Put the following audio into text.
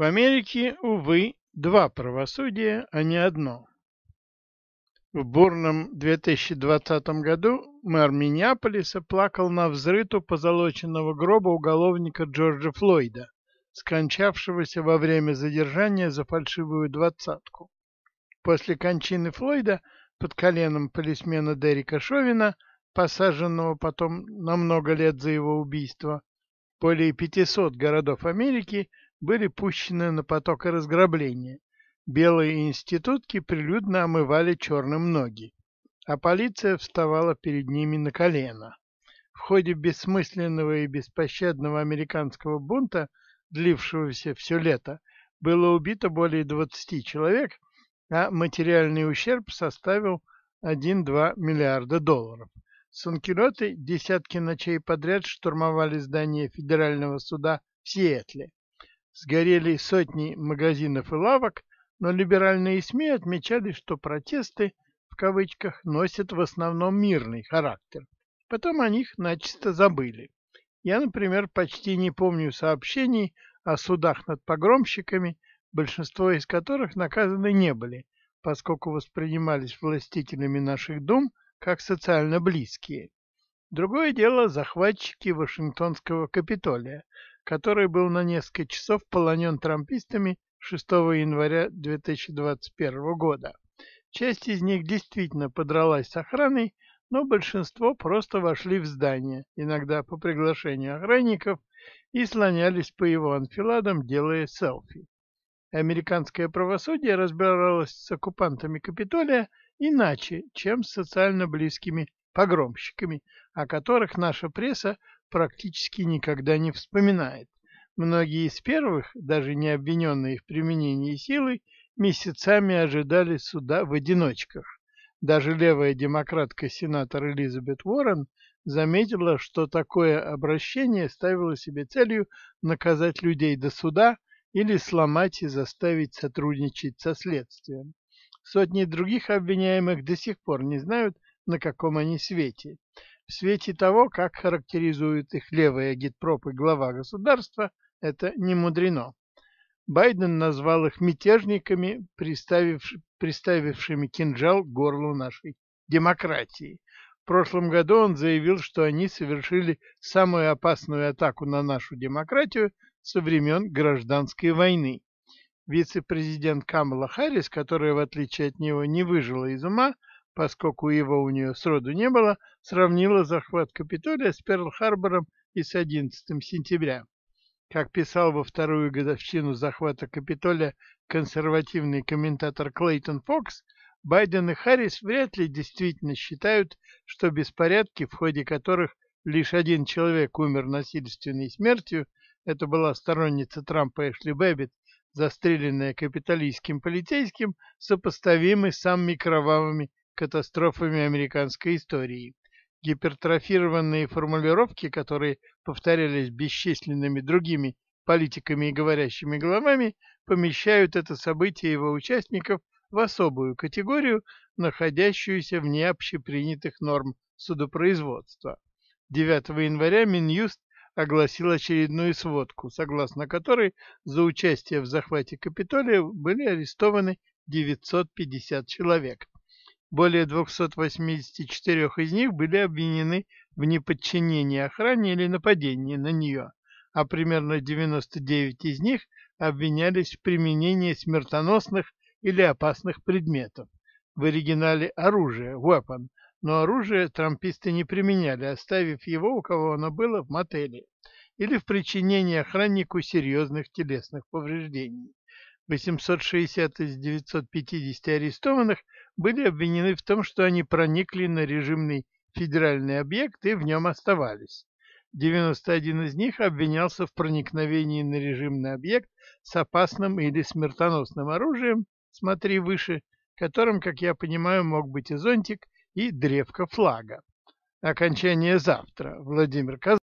В Америке, увы, два правосудия, а не одно. В бурном 2020 году мэр Миннеаполиса плакал на взрыту позолоченного гроба уголовника Джорджа Флойда, скончавшегося во время задержания за фальшивую двадцатку. После кончины Флойда под коленом полисмена Дерека Шовина, посаженного потом на много лет за его убийство, более 500 городов Америки были пущены на поток разграбления. Белые институтки прилюдно омывали черным ноги, а полиция вставала перед ними на колено. В ходе бессмысленного и беспощадного американского бунта, длившегося все лето, было убито более 20 человек, а материальный ущерб составил 1-2 миллиарда долларов. Санкероты десятки ночей подряд штурмовали здание Федерального суда в Сиэтле. Сгорели сотни магазинов и лавок, но либеральные СМИ отмечали, что протесты в кавычках носят в основном мирный характер. Потом о них начисто забыли. Я, например, почти не помню сообщений о судах над погромщиками, большинство из которых наказаны не были, поскольку воспринимались властителями наших дум как социально близкие. Другое дело захватчики Вашингтонского Капитолия, который был на несколько часов полонен трампистами 6 января 2021 года. Часть из них действительно подралась с охраной, но большинство просто вошли в здание, иногда по приглашению охранников, и слонялись по его анфиладам, делая селфи. Американское правосудие разбиралось с оккупантами Капитолия иначе, чем с социально близкими погромщиками, о которых наша пресса практически никогда не вспоминает. Многие из первых, даже не обвиненные в применении силы, месяцами ожидали суда в одиночках. Даже левая демократка-сенатор Элизабет Уоррен заметила, что такое обращение ставило себе целью наказать людей до суда или сломать и заставить сотрудничать со следствием. Сотни других обвиняемых до сих пор не знают, на каком они свете. В свете того, как характеризуют их левые агитпроп и глава государства, это не мудрено. Байден назвал их мятежниками, приставивш... приставившими кинжал к горлу нашей демократии. В прошлом году он заявил, что они совершили самую опасную атаку на нашу демократию со времен гражданской войны. Вице-президент Камала Харрис, которая, в отличие от него, не выжила из ума, поскольку его у нее сроду не было, сравнила захват Капитолия с Перл-Харбором и с 11 сентября. Как писал во вторую годовщину захвата Капитолия консервативный комментатор Клейтон Фокс, Байден и Харрис вряд ли действительно считают, что беспорядки, в ходе которых лишь один человек умер насильственной смертью, это была сторонница Трампа Эшли Бэббит, застреленная капиталистским полицейским, сопоставимы с самыми кровавыми катастрофами американской истории, гипертрофированные формулировки, которые повторялись бесчисленными другими политиками и говорящими главами, помещают это событие и его участников в особую категорию, находящуюся вне общепринятых норм судопроизводства. 9 января Минюст огласил очередную сводку, согласно которой за участие в захвате Капитолия были арестованы 950 человек, более 284 из них были обвинены в неподчинении охране или нападении на нее, а примерно 99 из них обвинялись в применении смертоносных или опасных предметов, в оригинале оружие, weapon, но оружие трамписты не применяли, оставив его, у кого оно было, в мотеле, или в причинении охраннику серьезных телесных повреждений. 860 из 950 арестованных – были обвинены в том, что они проникли на режимный федеральный объект и в нем оставались. 91 из них обвинялся в проникновении на режимный объект с опасным или смертоносным оружием, смотри выше, которым, как я понимаю, мог быть и зонтик, и древко флага. Окончание завтра. Владимир Казаков.